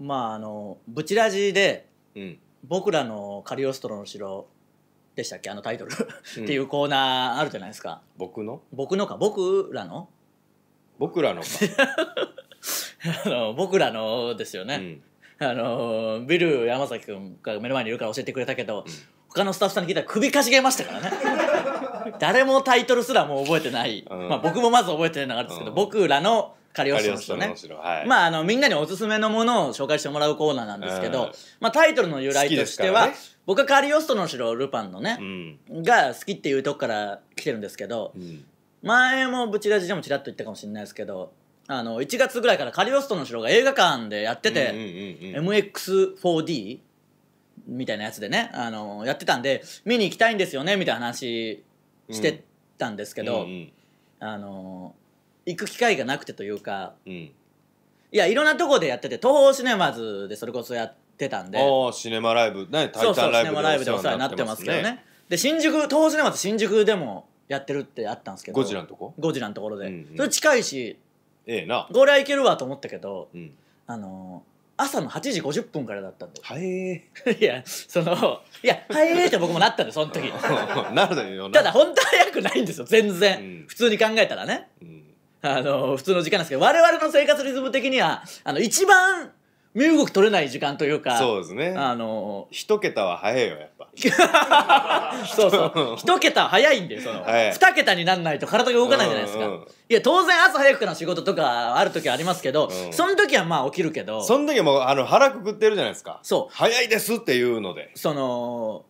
まああのブチラジでうん僕らのカリオストロの城でしたっけあのタイトルっていうコーナーあるじゃないですか、僕の僕のか僕らの僕らのか、あの僕らのですよね、あのビル山崎君が目の前にいるから教えてくれたけど、他のスタッフさんに聞いたら首かしげましたからね 誰もタイトルすらもう覚えてない、うんまあ、僕もまず覚えてないるんですけど、うん僕らのカリオストロの城ね、はい、まああのみんなにおすすめのものを紹介してもらうコーナーなんですけど、うん、まあ、タイトルの由来としては、ね、僕はカリオストロの城ルパンのね、うん、が好きっていうとこから来てるんですけど、うん、前もブチラジでもちらっと言ったかもしれないですけどあの1月ぐらいからカリオストロの城が映画館でやってて、うんうんうん、MX4D みたいなやつでねあのやってたんで見に行きたいんですよねみたいな話してたんですけど、あの行く機会がなくてというか、うん、いやいろんなとこでやってて東方シネマズでそれこそやってたんでシネマライブねタイタンライブでお世話にな,、ってますけどねで新宿東方シネマズ新宿でもやってるってあったんですけどゴジラのとこゴジラのところで、うんうん、それ近いしええなこれはいけるわと思ったけど、うん、あのー朝の8時50分からだったんで。はい。いや、その、いや、はいって僕もなったんで、その時。なるだよ。ただ、本当は早くないんですよ、全然。うん、普通に考えたらね。うんあの、普通の時間なんですけど、我々の生活リズム的には、あの、一番、身動き取れない時間というか、そうですね。あの、一桁は早いよ、やっぱ。そうそう。一桁早いんで、その、はい二桁になんないと体が動かないじゃないですか。うんうんいや、当然朝早くから仕事とかある時はありますけど、うんその時はまあ起きるけど、その時はもう、あの、腹くくってるじゃないですか。そう早いですっていうので。その、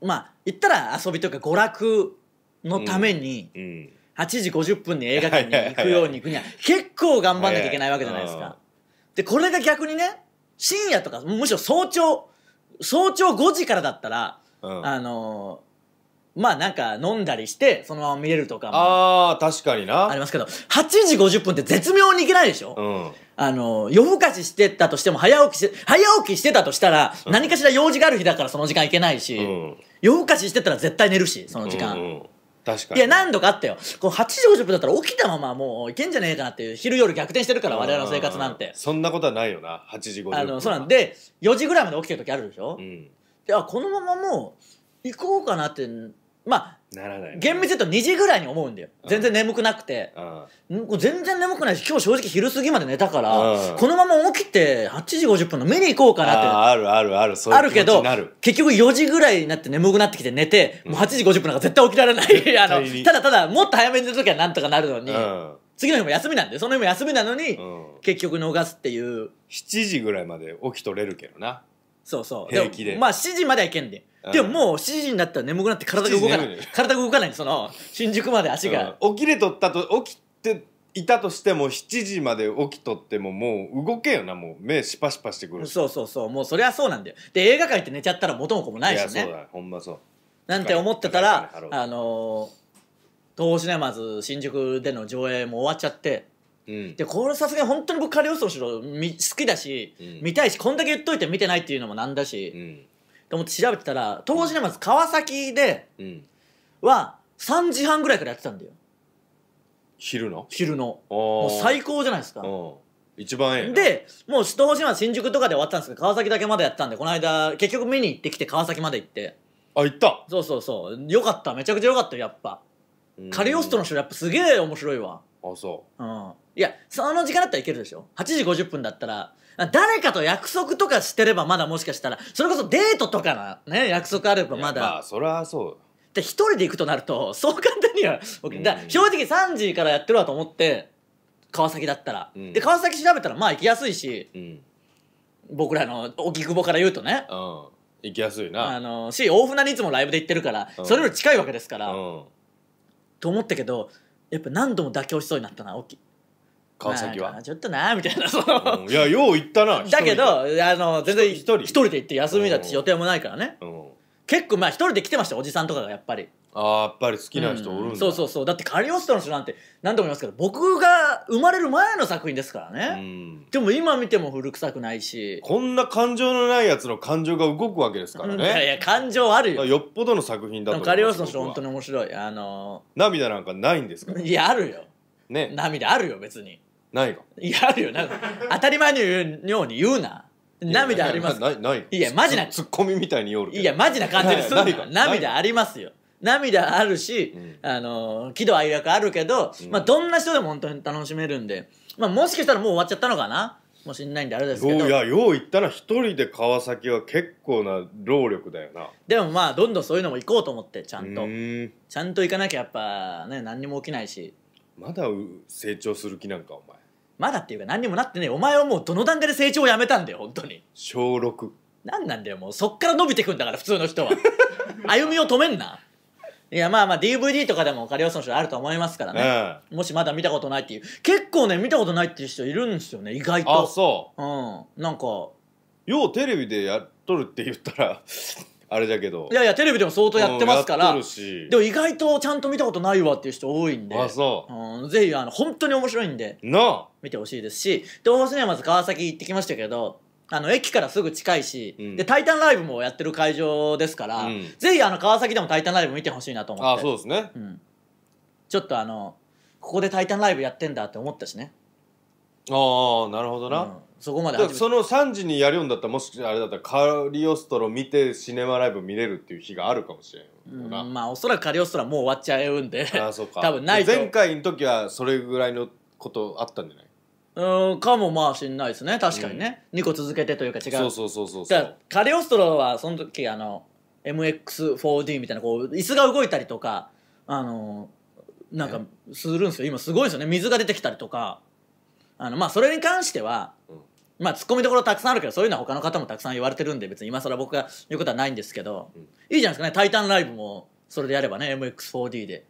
まあ、言ったら遊びとか娯楽のために、うん。8時50分に映画館に行くように行くには結構頑張んなきゃいけないわけじゃないですか。でこれが逆にね深夜とかむしろ早朝早朝5時からだったら、うん、あのー、まあなんか飲んだりしてそのまま見れるとかもあ確かになありますけど8時50分って絶妙にいけないでしょ、うん、あのー、夜更かししてたとしても早起きして早起きしてたとしたら、何かしら用事がある日だからその時間いけないし、うん、夜更かししてたら絶対寝るしその時間。うんうん確かにいや何度かあったよこの8時50分だったら起きたままもういけんじゃねえかなっていう昼夜逆転してるから我々の生活なんてそんなことはないよな8時50分あのそうなんで4時ぐらいまで起きてる時あるでしょ、うん、であこのままもう行こうかなってまあならない厳密に言うと2時ぐらいに思うんだよ全然眠くなくて全然眠くないし今日正直昼過ぎまで寝たからこのまま起きて8時50分の見に行こうかなってあるあるあるそうあるけど結局4時ぐらいになって眠くなってきて寝てもう8時50分なんか絶対起きられない あのただただもっと早めに寝る時はなんとかなるのに次の日も休みなんでその日も休みなのに結局逃すっていう7時ぐらいまで起きとれるけどなそうそう平気でもまあ7時まではいけんで、うんでももう7時になったら眠くなって体が動かない体が動かないその 新宿まで足が、うん起きれとったと起きていたとしても7時まで起きとってももう動けよなもう目シパシパしてくるそうそうそうもうそりゃそうなんだよで映画館行って寝ちゃったら元も子もないやしそうねだほんまそうなんて思ってたらだあのー東宝シネマズ新宿での上映も終わっちゃってでこれさすがに本当に僕カリオストロ城好きだし、うん見たいしこんだけ言っといて見てないっていうのもなんだし、うんと思って調べてたら当時ねまず川崎では3時半ぐらいからやってたんだよ昼の昼のもう最高じゃないですか一番ええなでもう東島新宿とかで終わったんですけど川崎だけまだやったんでこの間結局見に行ってきて川崎まで行ってあ行ったそうそうそうよかっためちゃくちゃよかったよやっぱカリオストロの城やっぱすげえ面白いわあそう、うん、いやその時間だったらいけるでしょ8時50分だったら誰かと約束とかしてればまだもしかしたらそれこそデートとかなね約束あればまだまあそれはそうで一人で行くとなるとそう簡単には、だ正直3時からやってるわと思って川崎だったら、うん、で川崎調べたらまあ行きやすいし、うん、僕らの荻窪から言うとね、うん、行きやすいなあのし大船にいつもライブで行ってるから、それより近いわけですから、と思ったけどやっぱ何度も妥協しそうになったな沖川崎は、ちょっとなみたいなその、ういやよう行ったなだけどあの全然一人で行って休みだって予定もないからね、結構まあ一人で来てましたおじさんとかがやっぱりああやっぱり好きな人おるんだ、そうそうそうだってカリオストの人なんて何度も言いますけど僕が生まれる前の作品ですからね、んでも今見ても古臭くないし、こんな感情のないやつの感情が動くわけですからいやいや感情あるよよっぽどの作品だとも思カリオストの人本当にに面白いあの涙なんかないんですからいやあるよね涙あるよ別にないかいやあるよなんか当たり前のように言うな涙ありますいやないないいやマジなツッコミみたいによるいやマジな感じにすん なな涙ありますよ涙あるし、うん、あの喜怒哀楽あるけど、まあ、どんな人でも本当に楽しめるんで、まあ、もしかしたらもう終わっちゃったのかなもしんないんであれですけどいやよう言ったら一人で川崎は結構な労力だよなでもまあどんどんそういうのも行こうと思ってちゃんとちゃんと行かなきゃやっぱね何にも起きないしまだ成長する気なんかお前まだっていうか何にもなってねお前はもうどの段階で成長をやめたんだよ本当に小6何なんだよもうそっから伸びてくんだから普通の人は 歩みを止めんないやまあまあ DVD とかでもカリオスの人あると思いますからね、うん、もしまだ見たことないっていう結構ね見たことないっていう人いるんですよね意外とあそううんなんかようテレビでやっとるって言ったら あれだけどいやいやテレビでも相当やってますから、うん、でも意外とちゃんと見たことないわっていう人多いんであそう、うん、ぜひあの本当に面白いんでな見てほしいですしどうせにはまず川崎行ってきましたけどあの駅からすぐ近いし、うんで「タイタンライブ」もやってる会場ですから、うんぜひあの川崎でも「タイタンライブ」見てほしいなと思ってあそうですねうん、ちょっとあのここで「タイタンライブ」やってんだって思ったしね、ああなるほどうな、ん、そこまでその3時にやるようんだったらもしあれだったらカリオストロ見てシネマライブ見れるっていう日があるかもしれんうん、まあおそらくカリオストロはもう終わっちゃうんでああそうか多分ないと前回の時はそれぐらいのことあったんじゃないうん、かもまあしんないですね確かにね、二2個続けてというか違うそうそうそうそうじそゃうカリオストロはその時あの MX4D みたいなこう椅子が動いたりとかあのなんかするんですよ今すごいですよね水が出てきたりとかあのまあそれに関しては、うんまあツッコミどころたくさんあるけどそういうのは他の方もたくさん言われてるんで別に今更僕が言うことはないんですけど、うんいいじゃないですかね「タイタンライブ」もそれでやればね MX4D で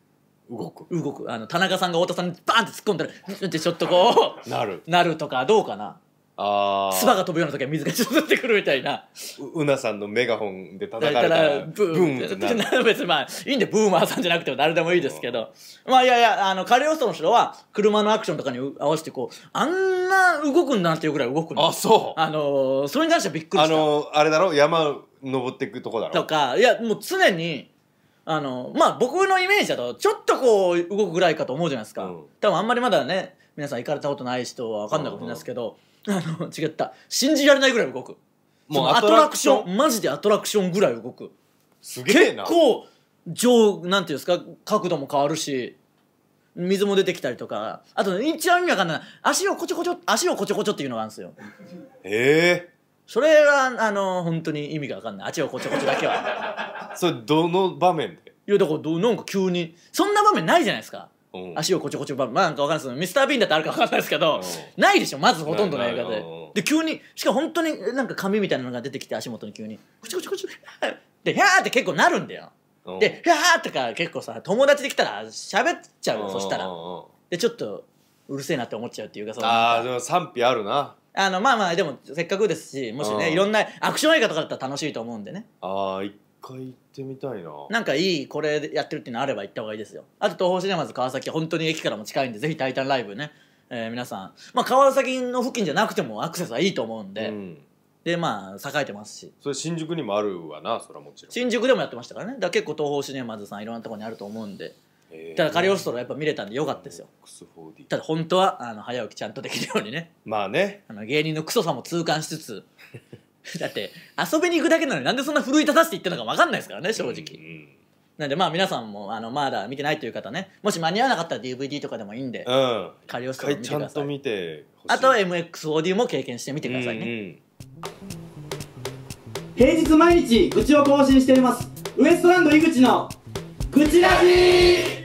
動く動くあの田中さんが太田さんにバーンって突っ込んだらってちょっとこうなるなるとかどうかなあ唾が飛ぶような時は水がちょっとってくるみたいなううなさんのメガホンで叩かれたらブームってなる 別にまあいいんでブーマーさんじゃなくても誰でもいいですけど、うん、まあいやいやあのカレオストの人は車のアクションとかに合わせてこうあんな動くんだなっていうぐらい動くあそうあのそれに関してはびっくりしたあのあれだろ山登っていくとこだろとかいやもう常にあのまあ僕のイメージだとちょっとこう動くぐらいかと思うじゃないですか、うん、多分あんまりまだね皆さん行かれたことない人は分かんないかもしれないですけど、あの違った信じられないぐらい動くもうアトラクションマジでアトラクションぐらい動くすげえな結構上なんていうんですか角度も変わるし水も出てきたりとかあと一番意味わかんない足をこちょこちょ足をこちょこちょっていうのがあるんですよへえそれはあの本当に意味が分かんないあっちはこちはこちちだけは それどの場面でいやだからどなんか急にそんな場面ないじゃないですか、うん、足をこちょこちょ場面まあなんか分かんないですミスター・ビーンだってあるか分かんないですけど、うん、ないでしょまずほとんどの映画でで急にしかも本当になんか紙みたいなのが出てきて足元に急にこちょこちょこちょで「ヒャー!」って結構なるんだよで「ヒャー!」とか結構さ友達で来たら喋っちゃうそしたらでちょっとうるせえなって思っちゃうっていうかそのああでも賛否あるなあのまあまあでもせっかくですしもしねいろんなアクション映画とかだったら楽しいと思うんでねああ一回行ってみたいななんかいいこれやってるっていうのあれば行った方がいいですよあと東宝シネマズ川崎本当に駅からも近いんでぜひ「タイタンライブね」えー皆さん、まあ、川崎の付近じゃなくてもアクセスはいいと思うんで、うん、でまあ栄えてますしそれ新宿にもあるわなそれはもちろん新宿でもやってましたからねだから結構東宝シネマズさんいろんなところにあると思うんでただカリオストロやっぱ見れたんでよかったですよただ本当はあの早起きちゃんとできるようにねまあねあの芸人のクソさも痛感しつつ だって遊びに行くだけなのになんでそんな奮い立たせていったのか分かんないですからね正直、うんうん、なんでまあ皆さんもあのまだ見てないという方ねもし間に合わなかったら DVD とかでもいいんで、うん、カリオストロ見てくださいあとは MXOD も経験してみてくださいね、うんうん、平日毎日愚痴を更新していますウエストランド井口の愚痴ラジ